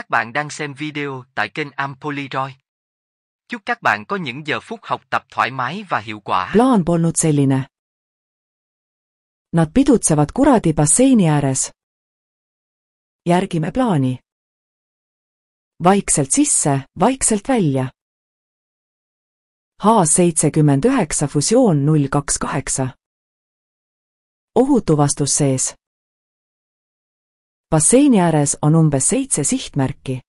các bạn đang xem video tại kênh Ampoliroy. Chúc các bạn có những giờ phút học tập thoải mái và hiệu quả. Plaan polnud selline. Nad pidutsevad kuradi basseini ääres. Järgime plaani. Vaikselt sisse, vaikselt välja. H79 fusioon 028. ohutuvastus sees basseini ääres on umbes seitse sihtmärki.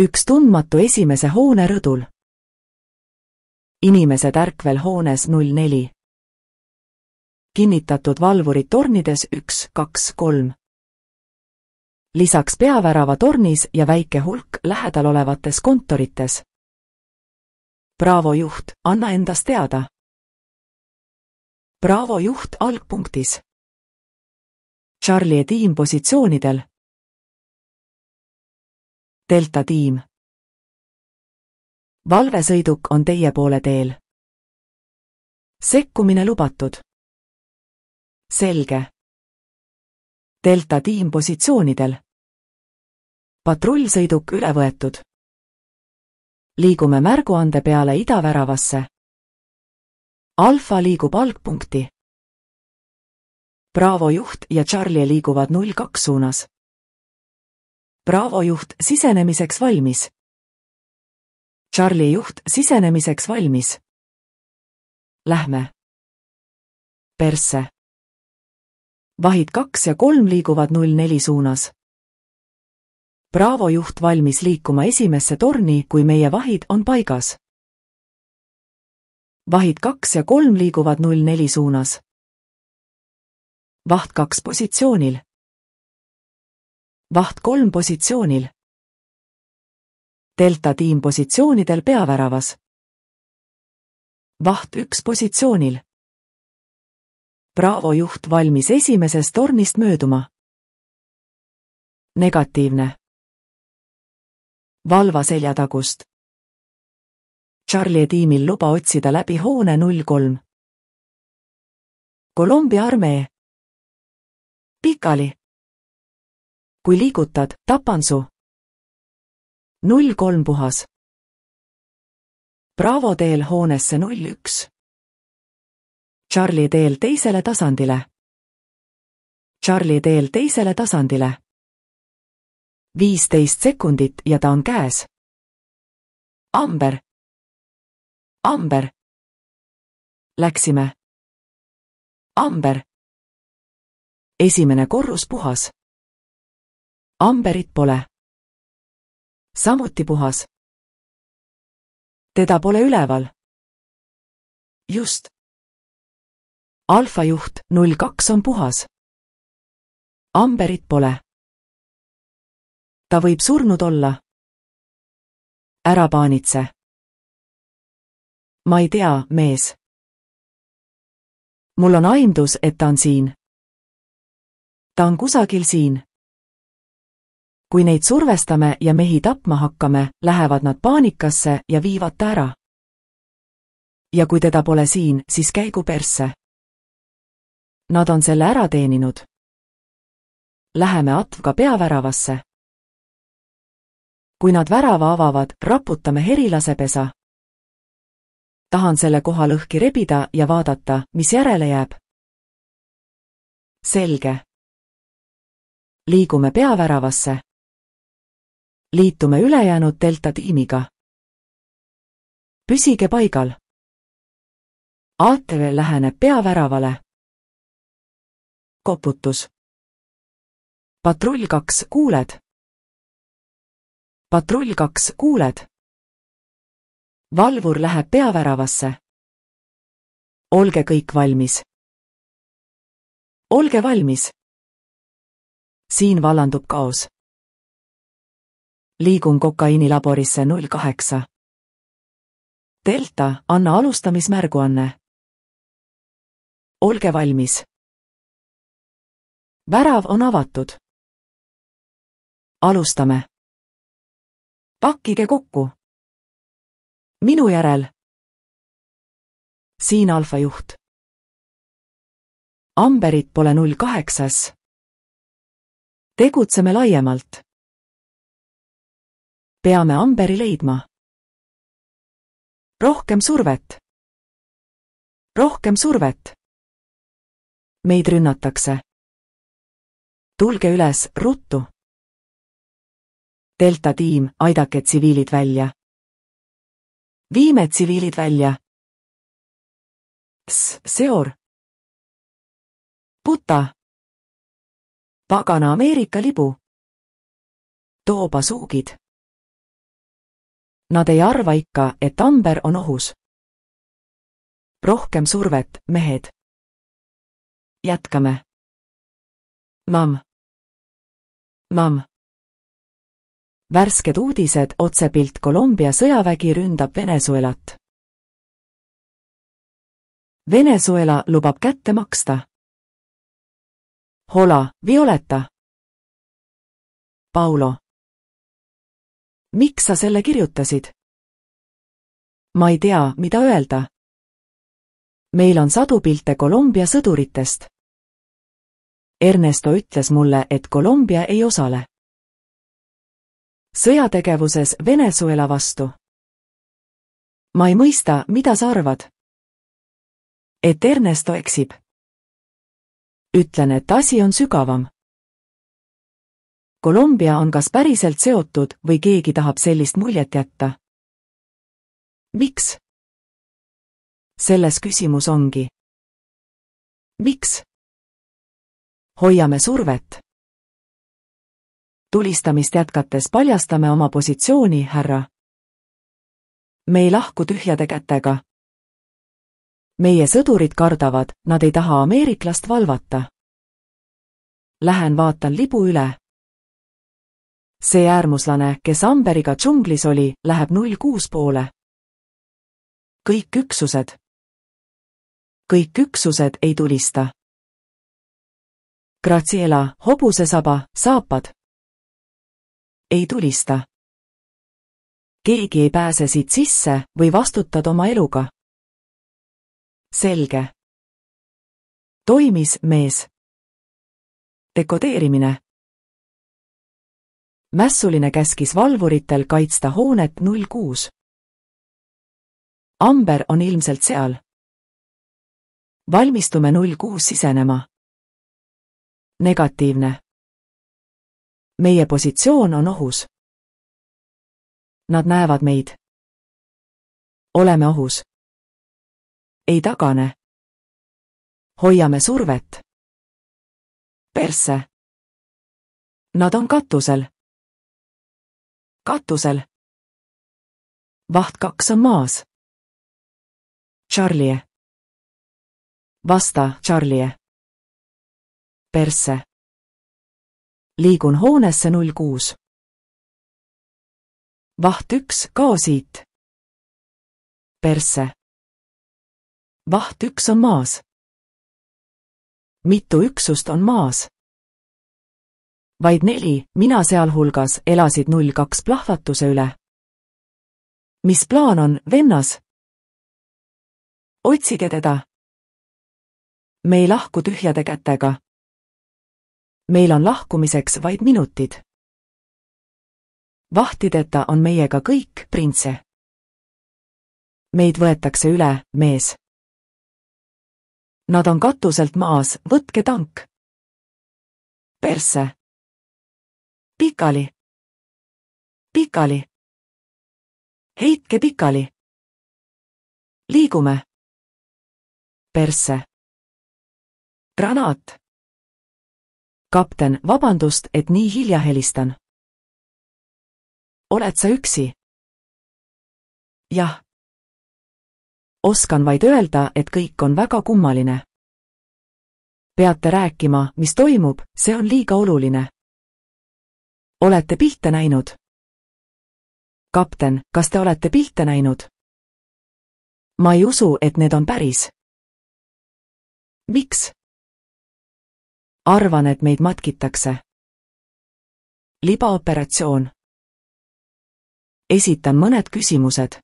üks tundmatu esimese hoone rõdul. inimesed ärkvel hoones null neli. kinnitatud valvurid tornides üks, kaks, kolm. lisaks peavärava tornis ja väike hulk lähedal olevates kontorites. Bravo juht, anna endast teada. Bravo juht algpunktis Charlie tiim positsioonidel. delta tiim. valvesõiduk on teie poole teel. sekkumine lubatud. selge. delta tiim positsioonidel. patrullsõiduk üle võetud. liigume märguande peale idaväravasse. alfa liigub algpunkti Bravo juht ja Charlie liiguvad null kaks suunas. Bravo juht sisenemiseks valmis. Charlie juht sisenemiseks valmis. Lähme. persse. vahid kaks ja kolm liiguvad null neli suunas. Bravo juht valmis liikuma esimesse torni, kui meie vahid on paigas. vahid kaks ja kolm liiguvad null neli suunas vaht kaks positsioonil. vaht kolm positsioonil. delta tiim positsioonidel peaväravas. vaht üks positsioonil. Bravo juht valmis esimesest tornist mööduma. negatiivne. valva seljatagust. Charlie tiimil luba otsida läbi hoone null kolm. Kolumbia armee pikali. kui liigutad, tapan su. null kolm puhas. Bravo teel hoonesse null üks. Charlie teel teisele tasandile. Charlie teel teisele tasandile. viisteist sekundit ja ta on käes. Amber. Amber. Läksime. Amber esimene korrus puhas. Amberit pole. samuti puhas. teda pole üleval. just. alfajuht null kaks on puhas. Amberit pole. ta võib surnud olla. ära paanitse. ma ei tea, mees. mul on aimdus, et ta on siin ta on kusagil siin. kui neid survestame ja mehi tapma hakkame, lähevad nad paanikasse ja viivad ta ära. ja kui teda pole siin, siis käigu persse. Nad on selle ära teeninud. Läheme Atvga peaväravasse. kui nad värava avavad, raputame herilasepesa. tahan selle koha lõhki rebida ja vaadata, mis järele jääb selge liigume peaväravasse. liitume ülejäänud delta tiimiga. püsige paigal. ATV läheneb peaväravale. koputus. patrull kaks, kuuled? patrull kaks, kuuled? valvur läheb peaväravasse. olge kõik valmis. olge valmis siin vallandub kaos. liigun kokaiinilaborisse null kaheksa. Delta, anna alustamismärguanne. olge valmis. värav on avatud. alustame. pakkige kokku. minu järel. siin alfajuht. Amberit pole null kaheksas tegutseme laiemalt. peame Amberi leidma. rohkem survet. rohkem survet. meid rünnatakse. tulge üles ruttu. Delta tiim, aidake tsiviilid välja. viime tsiviilid välja. S-seor. Puta pagana Ameerika libu. toobasuugid. Nad ei arva ikka, et Amber on ohus. rohkem survet, mehed. jätkame. mamm. mamm. värsked uudised, otsepilt Kolumbia sõjavägi ründab Venezuelat Venezuela lubab kätte maksta Hola, Violetta. Paulo. miks sa selle kirjutasid? ma ei tea, mida öelda. meil on sadu pilte Kolumbia sõduritest. Ernesto ütles mulle, et Kolumbia ei osale sõjategevuses Venezuela vastu. ma ei mõista, mida sa arvad. et Ernesto eksib ütlen, et asi on sügavam. Kolumbia on kas päriselt seotud või keegi tahab sellist muljet jätta. miks? selles küsimus ongi. miks? hoiame survet. tulistamist jätkates paljastame oma positsiooni, härra. me ei lahku tühjade kätega meie sõdurid kardavad, nad ei taha ameeriklast valvata. Lähen vaatan libu üle. see äärmuslane, kes Amberiga džunglis oli, läheb null kuus poole. kõik üksused. kõik üksused ei tulista. Graziela, hobusesaba, saapad. ei tulista. keegi ei pääse siit sisse või vastutad oma eluga selge. toimis mees. dekodeerimine. mässuline käskis valvuritel kaitsta hoonet null kuus. Amber on ilmselt seal. valmistume null kuus sisenema. negatiivne. meie positsioon on ohus. Nad näevad meid. oleme ohus ei tagane. hoiame survet. persse. Nad on katusel. katusel. vaht kaks on maas. Charlie. vasta, Charlie. persse. liigun hoonesse null kuus. vaht üks, kao siit. persse vaht üks on maas. mitu üksust on maas? vaid neli, mina sealhulgas, elasid null kaks plahvatuse üle. mis plaan on, vennas? otsige teda. me ei lahku tühjade kätega. meil on lahkumiseks vaid minutid. vahtideta on meiega kõik, printse. meid võetakse üle, mees Nad on katuselt maas, võtke tank. persse. pikali. pikali. heitke pikali. liigume. persse. granaat. kapten, vabandust, et nii hilja helistan. oled sa üksi? jah oskan vaid öelda, et kõik on väga kummaline. peate rääkima, mis toimub, see on liiga oluline. olete pilte näinud? kapten, kas te olete pilte näinud? ma ei usu, et need on päris. miks? arvan, et meid matkitakse. libaoperatsioon. esitan mõned küsimused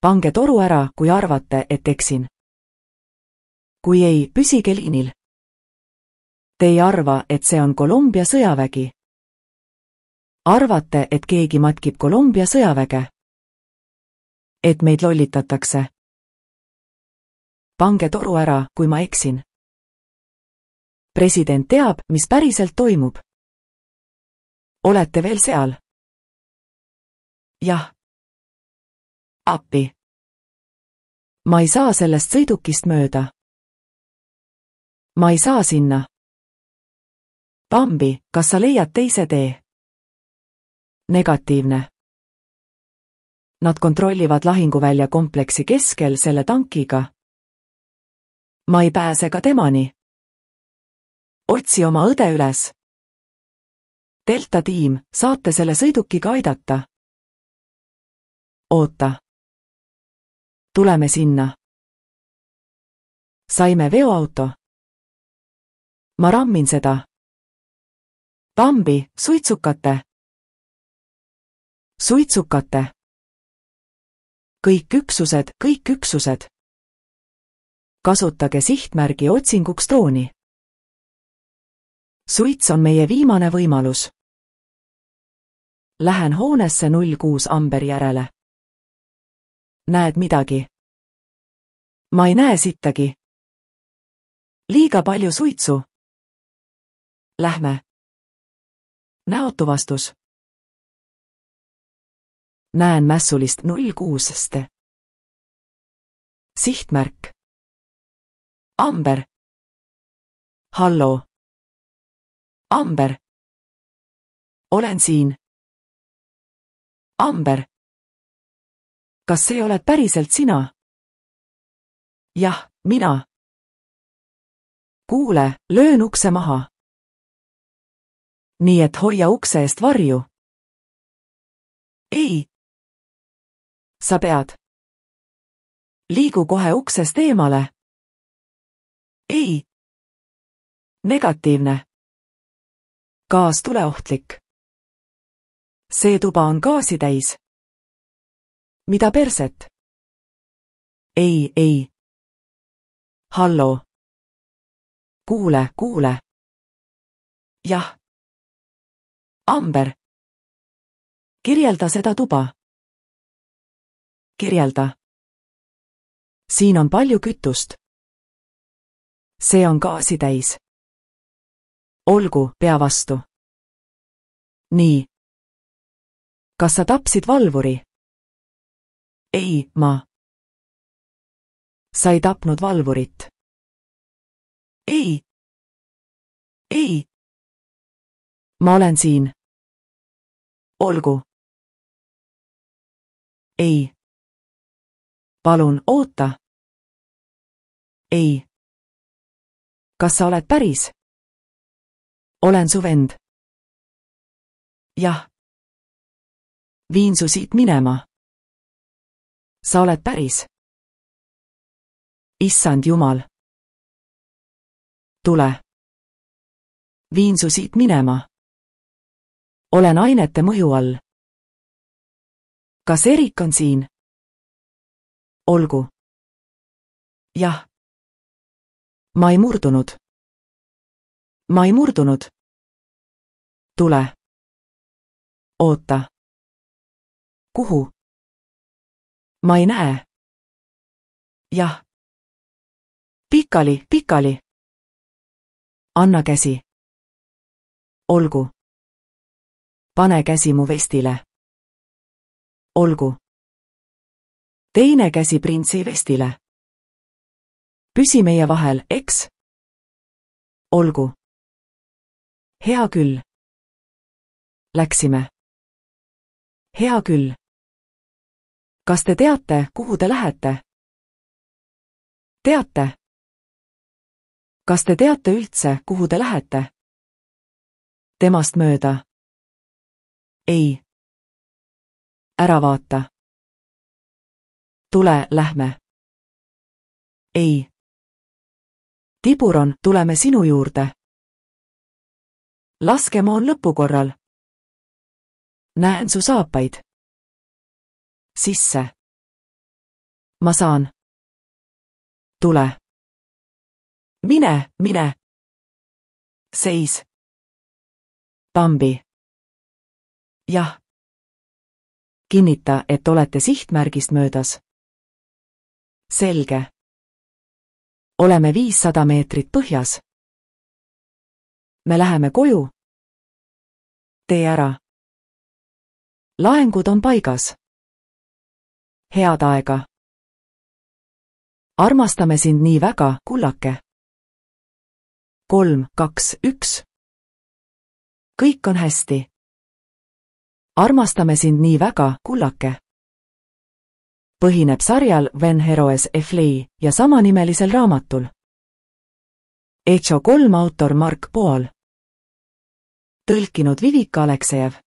pange toru ära, kui arvate, et eksin. kui ei, püsige liinil. Te ei arva, et see on Kolumbia sõjavägi. arvate, et keegi matkib Kolumbia sõjaväge. et meid lollitatakse. pange toru ära, kui ma eksin. president teab, mis päriselt toimub. olete veel seal? jah appi. ma ei saa sellest sõidukist mööda. ma ei saa sinna. Bambi, kas sa leiad teise tee? negatiivne. Nad kontrollivad lahinguvälja kompleksi keskel selle tankiga. ma ei pääse ka temani. otsi oma õde üles. Delta tiim, saate selle sõidukiga aidata. oota tuleme sinna. saime veoauto. ma rammin seda. Bambi, suitsukate. suitsukate. kõik üksused, kõik üksused. kasutage sihtmärgi otsinguks tooni. suits on meie viimane võimalus. Lähen hoonesse null kuus Amberi järele näed midagi? ma ei näe sittagi. liiga palju suitsu. Lähme. näotu vastus. näen mässulist null kuusest. sihtmärk. Amber. hallo. Amber. olen siin. Amber kas see oled päriselt sina? jah, mina. kuule, löön ukse maha. nii et hoia ukse eest varju. ei. sa pead. liigu kohe uksest eemale. ei. negatiivne. gaas tuleohtlik. see tuba on gaasi täis mida perset? ei, ei. hallo. kuule, kuule. jah. Amber. kirjelda seda tuba. kirjelda. siin on palju kütust. see on gaasi täis. olgu, pea vastu. nii. kas sa tapsid valvuri? ei, ma. sa ei tapnud valvurit? ei. ei. ma olen siin. olgu. ei. palun oota. ei. kas sa oled päris? olen su vend. jah. viin su siit minema sa oled päris. issand Jumal. tule. viin su siit minema. olen ainete mõju all. kas Erik on siin? olgu. jah. ma ei murdunud. ma ei murdunud. tule. oota. kuhu? ma ei näe. jah. pikali, pikali. anna käsi. olgu. pane käsi mu vestile. olgu. teine käsi printsi vestile. püsi meie vahel, eks? olgu. hea küll. Läksime. hea küll kas te teate, kuhu te lähete? teate? kas te teate üldse, kuhu te lähete? temast mööda. ei. ära vaata. tule, lähme. ei. Tiburon, tuleme sinu juurde. laskemoon lõpukorral. näen su saapaid sisse. ma saan. tule. mine, mine. seis. Bambi. jah. kinnita, et olete sihtmärgist möödas. selge. oleme viissada meetrit põhjas. me läheme koju. tee ära. laengud on paigas head aega. armastame sind nii väga, kullake. kolm, kaks, üks. kõik on hästi. armastame sind nii väga, kullake. põhineb sarjal When Heroes Flee ja samanimelisel raamatul. Echo kolm autor Mark Pool. tõlkinud Vivika Aleksejev